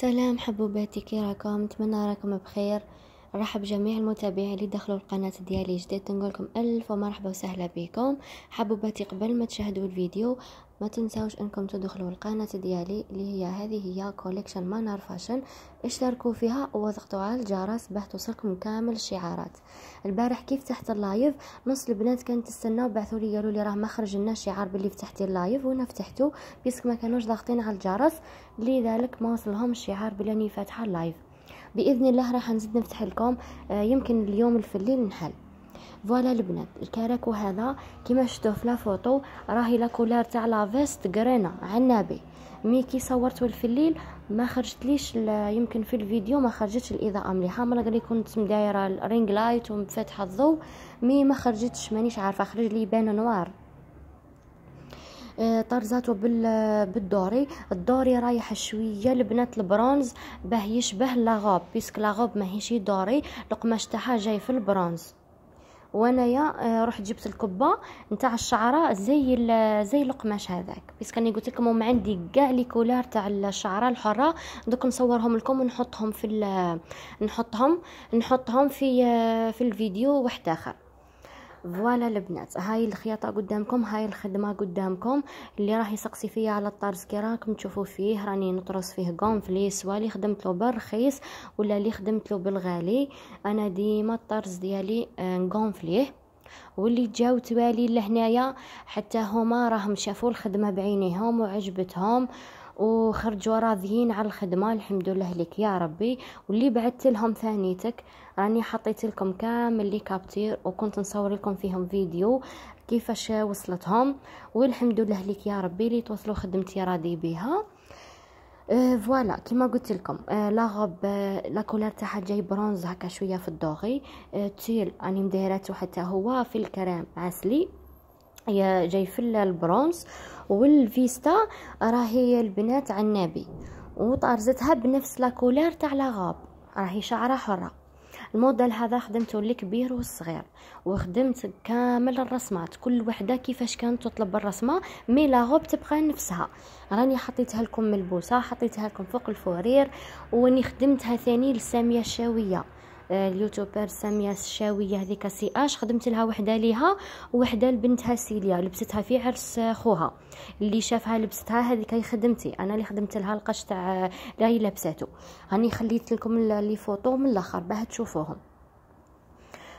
سلام حبوباتي كي راكم نتمنى راكم بخير نرحب بجميع المتابعين اللي دخلوا القناة ديالي جديد نقولكم ألف ومرحبا وسهلا بكم حبوباتي قبل ما تشاهدوا الفيديو ما تنساوش انكم تدخلوا القناة ديالي اللي هي هذه هي كوليكشن مانار فاشن اشتركوا فيها وضغطوا على الجرس باه توصلكم كامل الشعارات البارح كيف فتحت اللايف نص البنات كانت تستنى وبعثوا لي قالوا لي راه ما خرجنا شعار باللي فتحتي اللايف وانا فتحته بيسك ما كانوش ضاغطين على الجرس لذلك ما وصلهم الشعار بلاني فاتحه اللايف باذن الله راح نزيد نفتح لكم آه، يمكن اليوم الفليل نحل فوالا البنات الكراكو هذا كيما شفتوا في لافوطو راهي لا كولار تاع لا فيست غرينا عنابي مي كي صورته في الليل ما خرجتليش يمكن في الفيديو ما خرجتش الاضاءه مليحه ما قال كنت مدايره الرينغ لايت ومفاتحه الضو مي ما خرجتش مانيش عارفه خرج لي بان نوار آه، طرزاتو بالدوري الدوري رايح شويه لبنات البرونز باه يشبه لاغوب بيسك لاغوب ماهيش دوري القماش تاعها جاي في البرونز وانايا آه، رحت جبت الكبه نتاع الشعره زي زي القماش هذاك بس كاني قلت لكم ما عندي كاع لي كولار تاع الشعره الحره دوك نصورهم لكم ونحطهم في نحطهم نحطهم في آه، في الفيديو واحد اخر فوالا البنات هاي الخياطه قدامكم هاي الخدمه قدامكم اللي راح يسقسي فيا على الطرز كي راكم تشوفوا فيه راني نطرس فيه قنفلي سوا اللي خدمت له بالرخيص ولا اللي خدمت له بالغالي انا ديما الطرز ديالي آه، نقنفليه واللي جاو توالي لهنايا حتى هما راهم شافوا الخدمه بعينيهم وعجبتهم آه وخرجوا راضيين على الخدمة الحمد لله لك يا ربي واللي بعثت لهم ثانيتك راني حطيت لكم كامل لي كابتير وكنت نصور لكم فيهم فيديو كيفاش وصلتهم والحمد لله لك يا ربي اللي توصلوا خدمتي راضي بها أه، فوالا آه كيما قلت لكم آه لا غوب أه، لا كولار تاعها جاي برونز هكا شويه في الدوغي آه تيل راني مدايراتو حتى هو في الكرام عسلي هي جاي جايفلا البرونز والفيستا راهي البنات عنابي وطرزتها بنفس لاكولار تاع لاغاب راهي شعره حره الموديل هذا خدمته الكبير والصغير وخدمت كامل الرسمات كل وحده كيفاش كانت تطلب الرسمه مي لاغوب تبقى نفسها راني حطيتها لكم ملبوسه حطيتها لكم فوق الفورير وراني خدمتها ثاني لساميه الشاويه اليوتيوبر ساميه الشاويه هذيك سي اش خدمت لها وحده ليها وحده لبنتها سيليا لبستها في عرس خوها اللي شافها لبستها هذيك هي خدمتي انا اللي خدمت لها القش تاع هي لابساتو هاني خليت لكم لي فوطو من الاخر باه تشوفوهم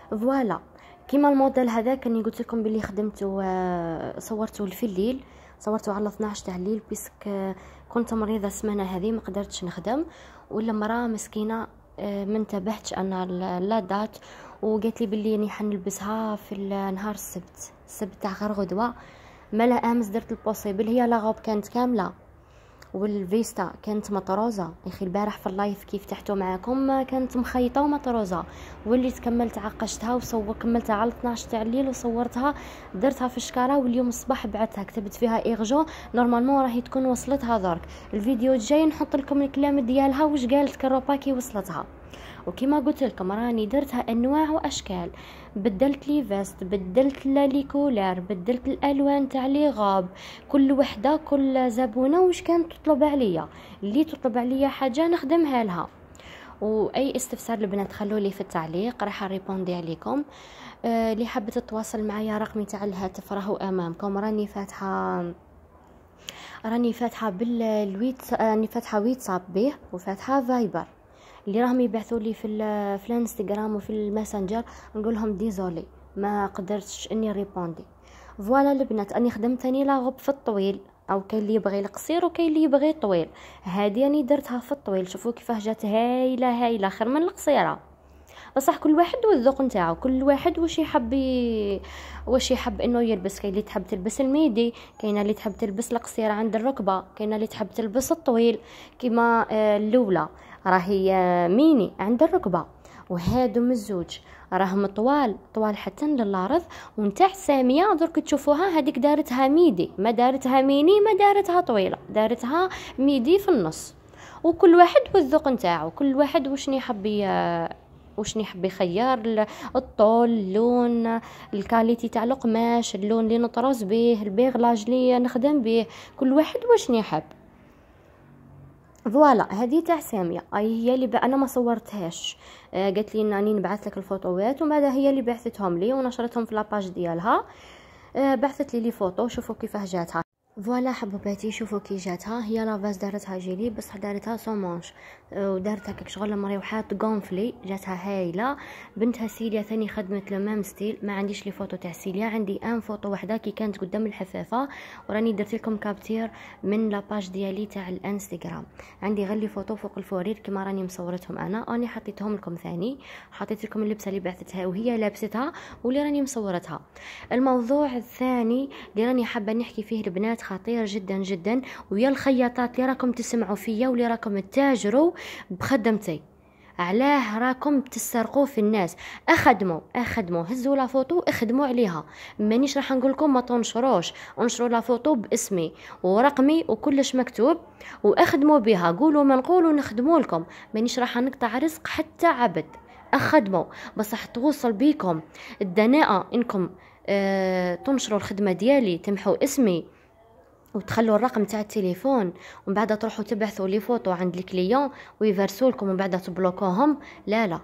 فوالا كيما الموديل هذا كاني قلت لكم بلي خدمته آه، صورته في الليل صورته على 12 تاع الليل بيسك آه، كنت مريضه السمانه هذه ما قدرتش نخدم ولا مراه مسكينه آه، ما انتبهتش انا لا دات وقالت لي بلي راني حنلبسها في نهار السبت السبت تاع غير غدوه مالا امس درت البوسيبل هي لا غوب كانت كامله والفيستا كانت مطروزه اخي البارح في اللايف كيف تحتو معاكم كانت مخيطه ومطروزه وليت كملت عقشتها وصور كملتها على 12 تاع الليل وصورتها درتها في الشكاره واليوم الصباح بعتها كتبت فيها ايرجون نورمالمون راهي تكون وصلتها درك الفيديو الجاي نحط لكم الكلام ديالها واش قالت كروباكي وصلتها وكما قلت لكم راني درتها انواع واشكال بدلت لي فيست بدلت لي كولار بدلت الالوان تاع لي غاب كل وحده كل زبونه واش كانت تطلب عليا اللي تطلب عليا حاجه نخدمها لها واي استفسار البنات خلوا لي في التعليق راح ريبوندي عليكم آه، اللي آه حابه تتواصل معايا رقمي تاع الهاتف راهو امامكم راني فاتحه راني فاتحه بالويت آه، راني فاتحه ويتساب به وفاتحه فايبر اللي راهم يبعثوا لي في في الانستغرام وفي الماسنجر نقول لهم ديزولي ما قدرتش اني ريبوندي فوالا البنات اني خدمت اني لاغوب في الطويل او كاين اللي يبغي القصير وكاين اللي يبغي الطويل هذه راني درتها في الطويل شوفوا كيفاه جات هايله هايله خير من القصيره بصح كل واحد والذوق نتاعو كل واحد واش يحب واش يحب انه يلبس كاين اللي تحب تلبس الميدي كاينه اللي تحب تلبس القصيره عند الركبه كاينه اللي تحب تلبس الطويل كيما آه، الاولى راهي آه، ميني عند الركبه وهادو مزوج راهم طوال طوال حتى للارض ونتاع ساميه درك تشوفوها هذيك دارتها ميدي ما دارتها ميني ما دارتها طويله دارتها ميدي في النص وكل واحد والذوق نتاعو كل واحد وشني يحب واش نحب يخير الطول اللون الكاليتي تاع القماش اللون اللي نطرز به البيغلاج اللي نخدم به كل واحد واش يحب فوالا هذه تاع ساميه اي هي اللي ب... انا ما صورتهاش آه قالت لي انني نبعث لك الفوطوات ومن بعد هي اللي بعثتهم لي ونشرتهم في لاباج ديالها آه بعثت لي لي فوطو شوفوا كيفاه جاتها فوالا حبوباتي شوفوا كي جاتها هي لافاز دارتها جيلي بصح دارتها سومونش ودارتها كيك شغل مريوحات غونفلي جاتها هايله بنتها سيليا ثاني خدمت لو ميم ستيل ما عنديش لي فوتو تاع سيليا عندي ان فوتو وحده كي كانت قدام الحفافه وراني درت لكم كابتير من لاباج ديالي تاع الانستغرام عندي غير لي فوتو فوق الفورير كيما راني مصورتهم انا راني حطيتهم لكم ثاني حطيت لكم اللبسه اللي بعثتها وهي لابستها واللي راني مصورتها الموضوع الثاني اللي راني حابه نحكي فيه البنات خطير جدا جدا ويا الخياطات اللي راكم تسمعوا فيا واللي راكم تتاجروا بخدمتي علاه راكم تسرقوا في الناس اخدموا اخدموا هزوا لا فوتو اخدموا عليها مانيش راح نقول لكم ما تنشروش انشروا لا فوتو باسمي ورقمي وكلش مكتوب واخدموا بها قولوا ما نقولوا نخدموا لكم مانيش راح نقطع رزق حتى عبد اخدموا بصح توصل بيكم الدناءه انكم آه تنشروا الخدمه ديالي تمحوا اسمي وتخلوا الرقم تاع التليفون ومن بعد تروحوا تبعثوا لي فوتو عند الكليون ويفرسوا لكم ومن بعد تبلوكوهم لا لا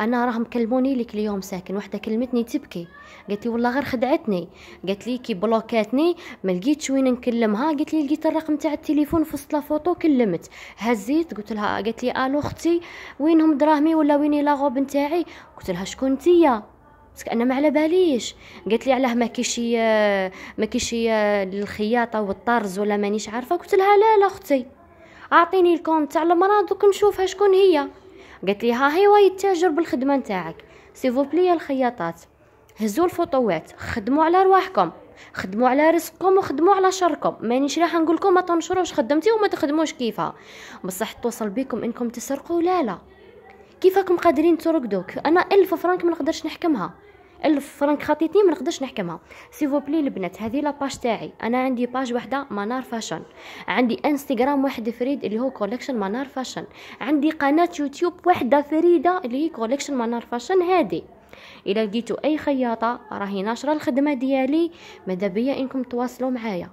انا راهم كلموني لك اليوم ساكن وحده كلمتني تبكي قالت لي والله غير خدعتني قالت لي كي بلوكاتني ما لقيتش وين نكلمها قالت لي لقيت الرقم تاع التليفون في وسط فوتو كلمت هزيت قلت لها قالت لي الو اختي وينهم دراهمي ولا وين لاغوب نتاعي قلت لها شكون نتيا باسكو انا ما على باليش قالت لي علاه ما كيشي ما كيشي الخياطه والطرز ولا مانيش عارفه قلت لها لا لا اختي اعطيني الكون تاع المراه دوك نشوفها شكون هي قالت لي ها هي واي التاجر بالخدمه نتاعك سي بلي الخياطات هزوا الفوطوات خدموا على رواحكم خدموا على رزقكم وخدموا على شركم مانيش راح نقول لكم ما تنشروش خدمتي وما تخدموش كيفها بصح توصل بيكم انكم تسرقوا لا لا كيفكم قادرين ترقدوك انا الف فرانك ما نقدرش نحكمها 1000 فرانك خطيتني ما نقدرش نحكمها سيفو بلي البنات هذه لاباج تاعي انا عندي باج وحده منار فاشن عندي انستغرام واحد فريد اللي هو كولكشن منار فاشن عندي قناه يوتيوب وحده فريده اللي هي كولكشن منار فاشن هذه الا لقيتوا اي خياطه راهي ناشره الخدمه ديالي ماذا بيا انكم تواصلوا معايا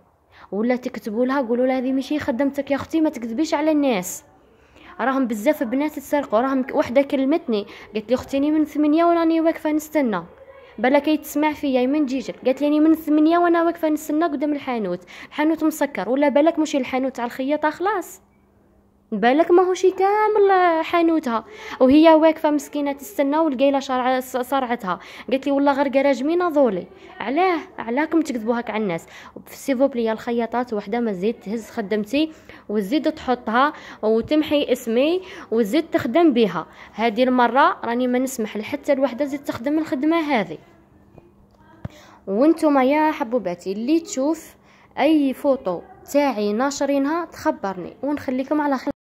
ولا تكتبوا لها قولوا لها هذه ماشي خدمتك يا اختي ما تكذبيش على الناس راهم بزاف بنات تسرقوا راهم وحده كلمتني قالت لي اختيني من ثمانية وراني واقفه نستنى بلا كيتسمع فيا من جيجل قالت لي من ثمانية وانا واقفه نستنى قدام الحانوت الحانوت مسكر ولا بالك مشي الحانوت تاع الخياطه خلاص بالك شي كامل آه، حانوتها وهي واقفه مسكينه تستنى والقايله شرع صرعتها قالت لي والله غير كراج مين ضولي علاه علاكم تكذبوا هكا على الناس سيفو بلي الخياطات وحده ما زيد تهز خدمتي وزيد تحطها وتمحي اسمي وزيد تخدم بها هذه المره راني ما نسمح لحتى الوحده زيد تخدم الخدمه هذه وانتم يا حبوباتي اللي تشوف اي فوتو تاعي ناشرينها تخبرني ونخليكم على خير